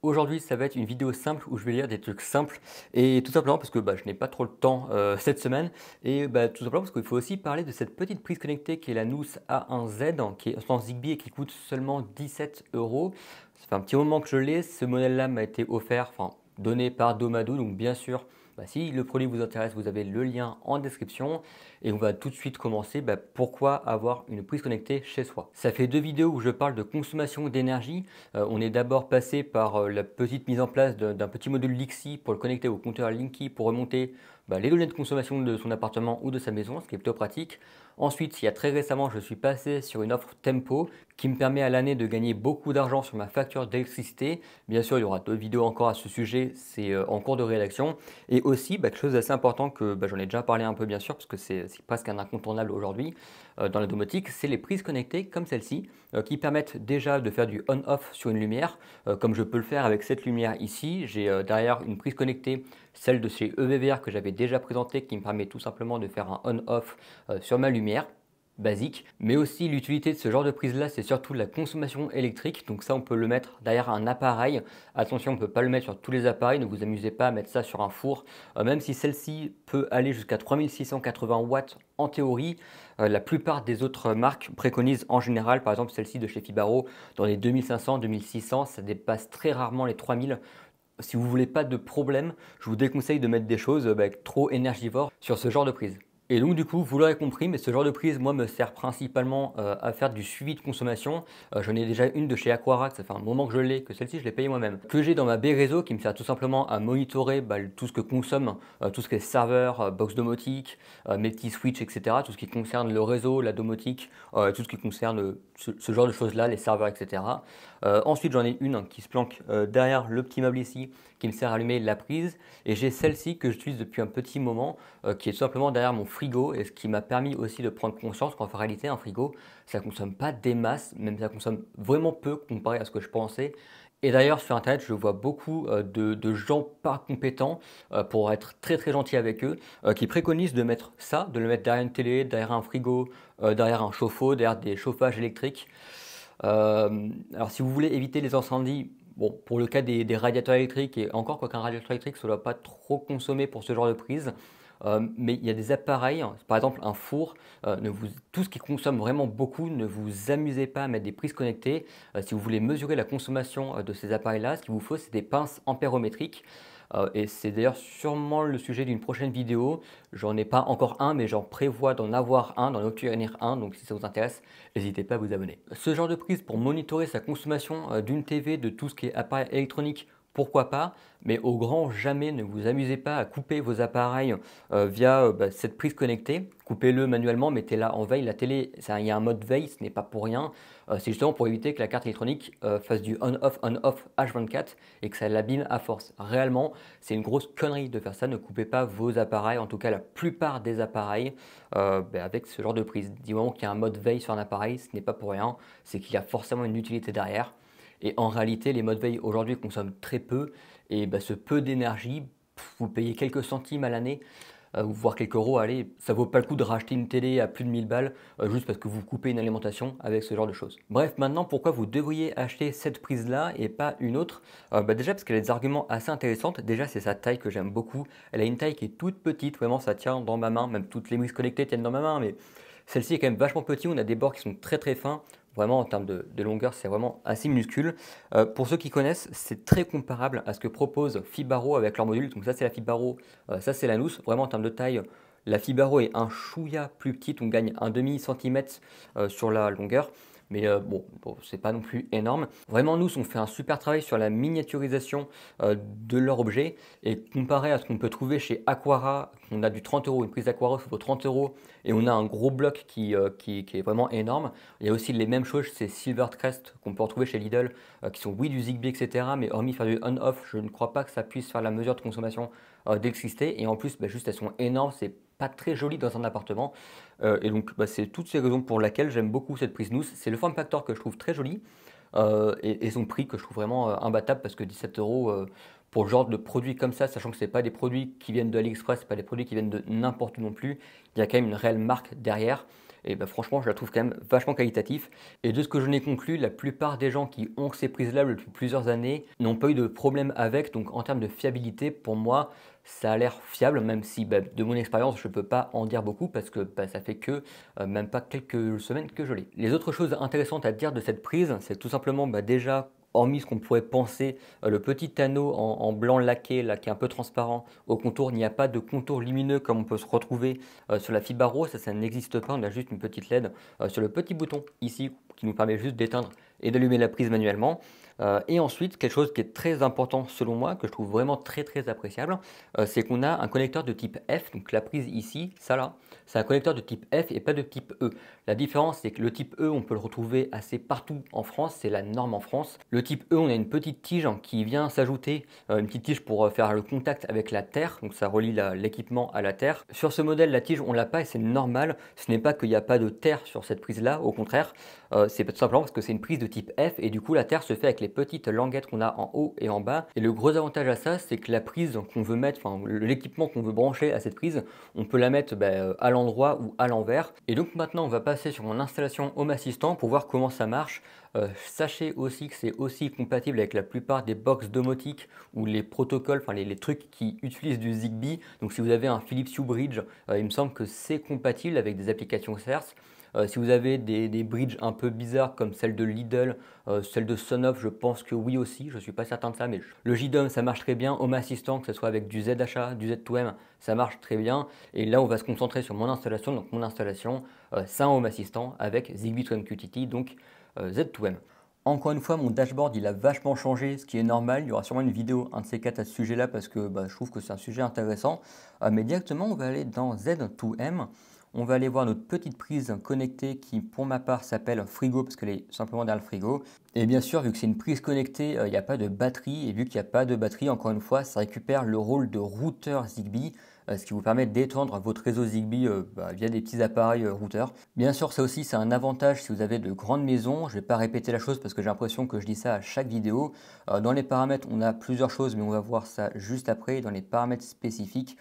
Aujourd'hui, ça va être une vidéo simple où je vais lire des trucs simples et tout simplement parce que bah, je n'ai pas trop le temps euh, cette semaine et bah, tout simplement parce qu'il faut aussi parler de cette petite prise connectée qui est la NUS A1Z qui est en Zigbee et qui coûte seulement 17 euros. Ça fait un petit moment que je l'ai. Ce modèle-là m'a été offert, enfin donné par Domadou donc bien sûr bah, si le produit vous intéresse, vous avez le lien en description et on va tout de suite commencer bah, pourquoi avoir une prise connectée chez soi. Ça fait deux vidéos où je parle de consommation d'énergie. Euh, on est d'abord passé par euh, la petite mise en place d'un petit module Lixi pour le connecter au compteur Linky pour remonter bah, les données de consommation de son appartement ou de sa maison, ce qui est plutôt pratique. Ensuite, il y a très récemment, je suis passé sur une offre Tempo qui me permet à l'année de gagner beaucoup d'argent sur ma facture d'électricité. Bien sûr, il y aura deux vidéos encore à ce sujet, c'est euh, en cours de rédaction. Et aussi, bah, quelque chose d'assez important que bah, j'en ai déjà parlé un peu, bien sûr, parce que c'est presque un incontournable aujourd'hui euh, dans la domotique, c'est les prises connectées comme celle-ci euh, qui permettent déjà de faire du on-off sur une lumière, comme je peux le faire avec cette lumière ici. J'ai derrière une prise connectée celle de chez EVVR que j'avais déjà présentée qui me permet tout simplement de faire un on-off euh, sur ma lumière basique, mais aussi l'utilité de ce genre de prise là c'est surtout la consommation électrique, donc ça on peut le mettre derrière un appareil, attention on ne peut pas le mettre sur tous les appareils, ne vous amusez pas à mettre ça sur un four, euh, même si celle-ci peut aller jusqu'à 3680 watts en théorie, euh, la plupart des autres marques préconisent en général, par exemple celle-ci de chez Fibaro, dans les 2500, 2600, ça dépasse très rarement les 3000, si vous voulez pas de problème, je vous déconseille de mettre des choses euh, bah, trop énergivores sur ce genre de prise. Et donc du coup, vous l'aurez compris, mais ce genre de prise, moi, me sert principalement euh, à faire du suivi de consommation. Euh, j'en ai déjà une de chez Aquara, ça fait un moment que je l'ai, que celle-ci, je l'ai payée moi-même. Que j'ai dans ma B-Réseau, qui me sert tout simplement à monitorer bah, tout ce que consomme, euh, tout ce qui est serveur, box domotique, mes petits switches, etc. Tout ce qui concerne le réseau, la domotique, tout ce qui concerne ce, genre de choses-là, les serveurs, etc. ensuite, j'en ai une hein, qui se planque derrière le petit meuble ici, qui me sert à allumer la prise. Et j'ai celle-ci que j'utilise depuis un petit moment, euh, qui est tout simplement derrière mon frigo, et ce qui m'a permis aussi de prendre conscience qu'en réalité, un frigo, ça consomme pas des masses, même ça consomme vraiment peu comparé à ce que je pensais. Et d'ailleurs, sur Internet, je vois beaucoup euh, de, gens pas compétents, euh, pour être très très gentil avec eux, qui préconisent de mettre ça, de le mettre derrière une télé, derrière un frigo, derrière un chauffe-eau, derrière des chauffages électriques. alors si vous voulez éviter les incendies, Bon, pour le cas des, radiateurs électriques, et encore quoi qu'un radiateur électrique ne soit pas trop consommé pour ce genre de prise, euh, mais il y a des appareils, hein, par exemple un four, euh, tout ce qui consomme vraiment beaucoup, ne vous amusez pas à mettre des prises connectées. Euh, si vous voulez mesurer la consommation de ces appareils-là, ce qu'il vous faut, c'est des pinces ampérométriques. Euh, et c'est d'ailleurs sûrement le sujet d'une prochaine vidéo. J'en ai pas encore un, mais j'en prévois d'en avoir un, d'en obtenir un. Donc si ça vous intéresse, n'hésitez pas à vous abonner. Ce genre de prise pour monitorer sa consommation euh, d'une TV, de tout ce qui est appareil électronique pourquoi pas, mais au grand jamais ne vous amusez pas à couper vos appareils euh, via euh, bah, cette prise connectée. Coupez-le manuellement, mettez-la en veille. La télé, il y a un mode veille, ce n'est pas pour rien. Euh, c'est justement pour éviter que la carte électronique fasse du on-off, on-off H24 et que ça l'abîme à force. Réellement, c'est une grosse connerie de faire ça. Ne coupez pas vos appareils, en tout cas la plupart des appareils, bah, avec ce genre de prise. Du moment qu'il y a un mode veille sur un appareil, ce n'est pas pour rien. C'est qu'il y a forcément une utilité derrière. Et en réalité, les modes veille aujourd'hui consomment très peu. Et bah, ce peu d'énergie, vous payez quelques centimes à l'année, euh, voire quelques euros, allez, ça vaut pas le coup de racheter une télé à plus de 1000 balles euh, juste parce que vous coupez une alimentation avec ce genre de choses. Bref, maintenant, pourquoi vous devriez acheter cette prise-là et pas une autre euh, bah, Déjà parce qu'elle a des arguments assez intéressants. Déjà, c'est sa taille que j'aime beaucoup. Elle a une taille qui est toute petite, vraiment, ça tient dans ma main. Même toutes les mises connectées tiennent dans ma main, mais celle-ci est quand même vachement petite. On a des bords qui sont très très fins. Vraiment, en termes de, longueur, c'est vraiment assez minuscule. Euh, pour ceux qui connaissent, c'est très comparable à ce que propose Fibaro avec leur module. Donc ça, c'est la Fibaro, euh, ça, c'est la nousse. Vraiment, en termes de taille, la Fibaro est un chouïa plus petite. On gagne un demi-centimètre euh, sur la longueur mais euh, bon, c'est pas non plus énorme. Vraiment, nous, on fait un super travail sur la miniaturisation euh, de leur objet et comparé à ce qu'on peut trouver chez Aquara, on a du 30 euros, une prise d'Aquara, ça vaut 30 euros et on a un gros bloc euh, qui, qui, est vraiment énorme. Il y a aussi les mêmes choses, c'est Silvercrest qu'on peut retrouver chez Lidl, qui sont oui du Zigbee, etc. Mais hormis faire du on-off, je ne crois pas que ça puisse faire la mesure de consommation d'exister. et en plus, bah, juste elles sont énormes, pas très joli dans un appartement. Euh, et donc, bah, c'est toutes ces raisons pour lesquelles j'aime beaucoup cette prise Nous. C'est le form factor que je trouve très joli euh, et, son prix que je trouve vraiment euh, imbattable parce que 17 euros pour le genre de produit comme ça, sachant que ce pas des produits qui viennent de AliExpress, ce pas des produits qui viennent de n'importe où non plus, il y a quand même une réelle marque derrière et ben, franchement, je la trouve quand même vachement qualitatif. Et de ce que je n'ai conclu, la plupart des gens qui ont ces prises-là depuis plusieurs années n'ont pas eu de problème avec. Donc en termes de fiabilité, pour moi, ça a l'air fiable, même si ben, de mon expérience, je ne peux pas en dire beaucoup parce que ben, ça fait que euh, même pas quelques semaines que je l'ai. Les autres choses intéressantes à dire de cette prise, c'est tout simplement déjà hormis ce qu'on pourrait penser, euh, le petit anneau en, blanc laqué, là, qui est un peu transparent au contour, il n'y a pas de contour lumineux comme on peut se retrouver euh, sur la Fibaro, ça, ça n'existe pas, on a juste une petite LED euh, sur le petit bouton ici qui nous permet juste d'éteindre et d'allumer la prise manuellement. Euh, et ensuite, quelque chose qui est très important selon moi, que je trouve vraiment très très appréciable, euh, c'est qu'on a un connecteur de type F, donc la prise ici, ça là, c'est un connecteur de type F et pas de type E. La différence, c'est que le type E, on peut le retrouver assez partout en France, c'est la norme en France. Le type E, on a une petite tige qui vient s'ajouter, euh, une petite tige pour faire le contact avec la terre, donc ça relie l'équipement à la terre. Sur ce modèle, la tige, on l'a pas et c'est normal. Ce n'est pas qu'il n'y a pas de terre sur cette prise là, au contraire, c'est tout simplement parce que c'est une prise de type F et du coup la terre se fait avec les petites languettes qu'on a en haut et en bas. Et le gros avantage à ça, c'est que la prise qu'on veut mettre, enfin l'équipement qu'on veut brancher à cette prise, on peut la mettre bah, euh, à l'endroit ou à l'envers. Et donc maintenant, on va passer sur mon installation Home Assistant pour voir comment ça marche. Euh, sachez aussi que c'est aussi compatible avec la plupart des box domotiques ou les protocoles, enfin les, trucs qui utilisent du Zigbee. Donc si vous avez un Philips Hue Bridge, euh, il me semble que c'est compatible avec des applications CERS. Euh, si vous avez des, bridges un peu bizarres comme celle de Lidl, euh, celle de Sonoff, je pense que oui aussi, je ne suis pas certain de ça, mais le JDOM ça marche très bien, Home Assistant, que ce soit avec du ZHA, du Z2M, ça marche très bien. Et là, on va se concentrer sur mon installation, donc mon installation, euh, c'est Home Assistant avec Zigbee 2 MQTT, donc Z2M. Encore une fois, mon dashboard, il a vachement changé, ce qui est normal. Il y aura sûrement une vidéo, un de ces quatre à ce sujet-là, parce que bah, je trouve que c'est un sujet intéressant. mais directement, on va aller dans Z2M. On va aller voir notre petite prise connectée qui, pour ma part, s'appelle frigo parce qu'elle est simplement dans le frigo. Et bien sûr, vu que c'est une prise connectée, euh, il n'y a pas de batterie. Et vu qu'il n'y a pas de batterie, encore une fois, ça récupère le rôle de routeur Zigbee, euh, ce qui vous permet d'étendre votre réseau Zigbee euh, bah, via des petits appareils routeurs. Bien sûr, ça aussi, c'est un avantage si vous avez de grandes maisons. Je ne vais pas répéter la chose parce que j'ai l'impression que je dis ça à chaque vidéo. dans les paramètres, on a plusieurs choses, mais on va voir ça juste après. Dans les paramètres spécifiques,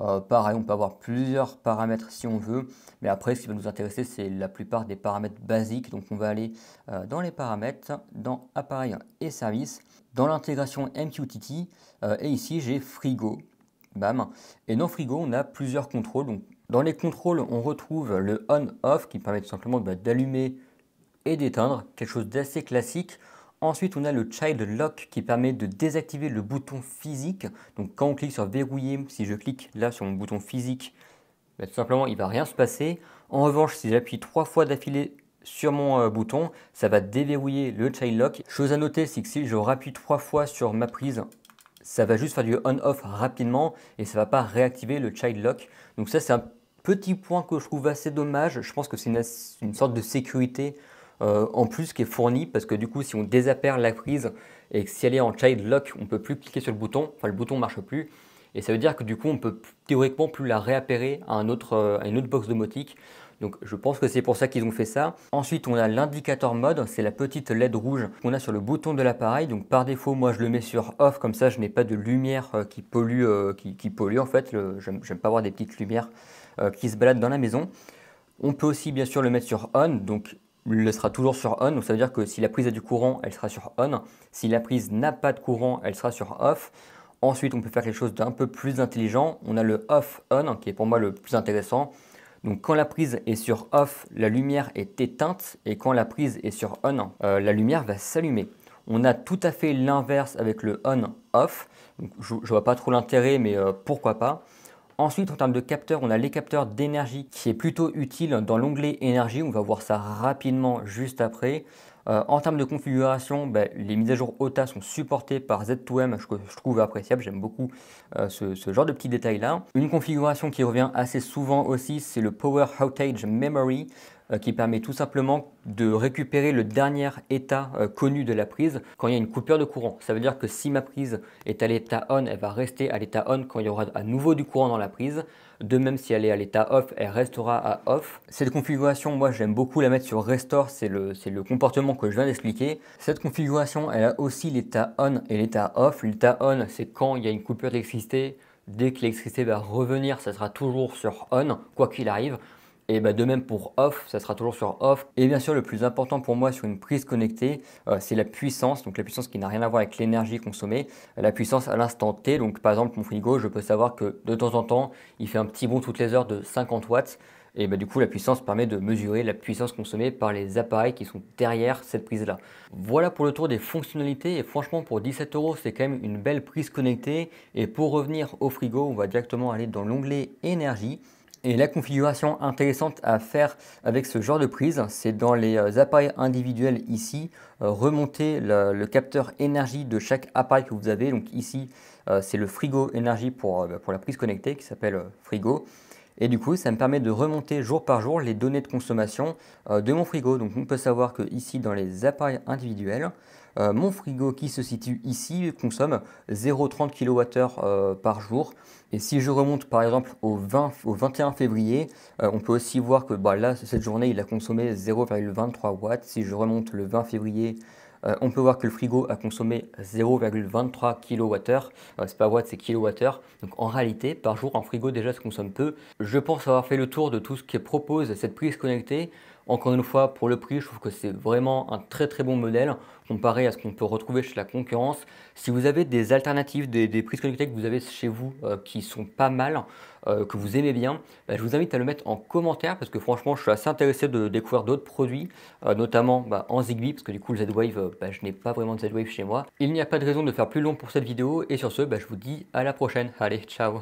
euh, pareil, on peut avoir plusieurs paramètres si on veut, mais après, ce qui va nous intéresser, c'est la plupart des paramètres basiques. Donc, on va aller euh, dans les paramètres, dans appareil et services, dans l'intégration MQTT, euh, et ici, j'ai frigo. Bam. Et dans frigo, on a plusieurs contrôles. Donc, dans les contrôles, on retrouve le on-off qui permet tout simplement bah, d'allumer et d'éteindre, quelque chose d'assez classique. Ensuite, on a le Child Lock qui permet de désactiver le bouton physique. Donc quand on clique sur verrouiller, si je clique là sur mon bouton physique, bah, tout simplement, il ne va rien se passer. En revanche, si j'appuie trois fois d'affilée sur mon euh, bouton, ça va déverrouiller le Child Lock. Chose à noter, c'est que si je rappuie trois fois sur ma prise, ça va juste faire du on-off rapidement et ça ne va pas réactiver le Child Lock. Donc ça, c'est un petit point que je trouve assez dommage. Je pense que c'est une sorte de sécurité euh, en plus qui est fourni parce que du coup si on désapère la prise et que si elle est en child lock on peut plus cliquer sur le bouton, enfin le bouton ne marche plus et ça veut dire que du coup on peut théoriquement plus la réappairer à, un autre, euh, à une autre box domotique donc je pense que c'est pour ça qu'ils ont fait ça. Ensuite on a l'indicateur mode, c'est la petite LED rouge qu'on a sur le bouton de l'appareil. Donc par défaut moi je le mets sur off comme ça je n'ai pas de lumière euh, qui pollue, qui, pollue en fait. J'aime pas avoir des petites lumières qui se baladent dans la maison. On peut aussi bien sûr le mettre sur on, donc le sera toujours sur on, donc ça veut dire que si la prise a du courant, elle sera sur on. Si la prise n'a pas de courant, elle sera sur off. Ensuite, on peut faire quelque chose d'un peu plus intelligent. On a le off-on qui est pour moi le plus intéressant. Donc quand la prise est sur off, la lumière est éteinte et quand la prise est sur on, euh, la lumière va s'allumer. On a tout à fait l'inverse avec le on-off. Je ne vois pas trop l'intérêt, mais euh, pourquoi pas. Ensuite, en termes de capteurs, on a les capteurs d'énergie qui est plutôt utile dans l'onglet énergie. On va voir ça rapidement juste après. Euh, en termes de configuration, ben, les mises à jour OTA sont supportées par Z2M, je, je trouve appréciable, j'aime beaucoup euh, ce, ce, genre de petits détails là. Une configuration qui revient assez souvent aussi, c'est le Power Outage Memory. Euh, qui permet tout simplement de récupérer le dernier état euh, connu de la prise quand il y a une coupure de courant. Ça veut dire que si ma prise est à l'état on, elle va rester à l'état on quand il y aura à nouveau du courant dans la prise. De même, si elle est à l'état off, elle restera à off. Cette configuration, moi j'aime beaucoup la mettre sur restore, c'est le, comportement que je viens d'expliquer. Cette configuration, elle a aussi l'état on et l'état off. L'état on, c'est quand il y a une coupure d'électricité. Dès que l'électricité va revenir, ça sera toujours sur on, quoi qu'il arrive. Et bah, de même pour off, ça sera toujours sur off. Et bien sûr, le plus important pour moi sur une prise connectée, euh, c'est la puissance. Donc la puissance qui n'a rien à voir avec l'énergie consommée, la puissance à l'instant T. Donc par exemple, mon frigo, je peux savoir que de temps en temps, il fait un petit bond toutes les heures de 50 watts. Et bah, du coup, la puissance permet de mesurer la puissance consommée par les appareils qui sont derrière cette prise-là. Voilà pour le tour des fonctionnalités. Et franchement, pour 17 euros, c'est quand même une belle prise connectée. Et pour revenir au frigo, on va directement aller dans l'onglet énergie. Et la configuration intéressante à faire avec ce genre de prise, c'est dans les euh, appareils individuels ici, euh, remonter le, capteur énergie de chaque appareil que vous avez. Donc ici, euh, c'est le frigo énergie pour, pour la prise connectée qui s'appelle frigo. Et du coup, ça me permet de remonter jour par jour les données de consommation de mon frigo. Donc on peut savoir que ici, dans les appareils individuels, euh, mon frigo qui se situe ici consomme 0,30 kWh euh, par jour. Et si je remonte par exemple au, 20, au 21 février, euh, on peut aussi voir que bah, là, cette journée, il a consommé 0,23 watts. Si je remonte le 20 février, on peut voir que le frigo a consommé 0,23 kWh. c'est pas watts c'est kWh. Donc en réalité, par jour, un frigo déjà se consomme peu. Je pense avoir fait le tour de tout ce que propose cette prise connectée. Encore une fois, pour le prix, je trouve que c'est vraiment un très très bon modèle comparé à ce qu'on peut retrouver chez la concurrence. Si vous avez des alternatives, des, prises connectées que vous avez chez vous euh, qui sont pas mal, euh, que vous aimez bien, bah, je vous invite à le mettre en commentaire parce que franchement, je suis assez intéressé de découvrir d'autres produits, euh, notamment bah, en Zigbee parce que du coup, le Z-Wave, bah, je n'ai pas vraiment de Z-Wave chez moi. Il n'y a pas de raison de faire plus long pour cette vidéo et sur ce, je vous dis à la prochaine. Allez, ciao